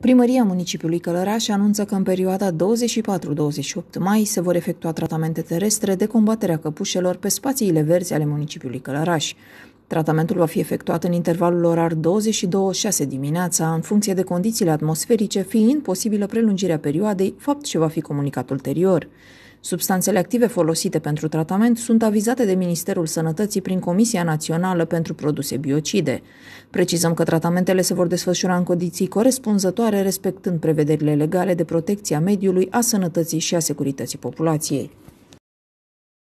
Primăria Municipiului Călăraș anunță că în perioada 24-28 mai se vor efectua tratamente terestre de combaterea căpușelor pe spațiile verzi ale municipiului Călăraș. Tratamentul va fi efectuat în intervalul orar 22-6 dimineața, în funcție de condițiile atmosferice, fiind posibilă prelungirea perioadei, fapt ce va fi comunicat ulterior. Substanțele active folosite pentru tratament sunt avizate de Ministerul Sănătății prin Comisia Națională pentru Produse Biocide. Precizăm că tratamentele se vor desfășura în condiții corespunzătoare, respectând prevederile legale de protecția mediului, a sănătății și a securității populației.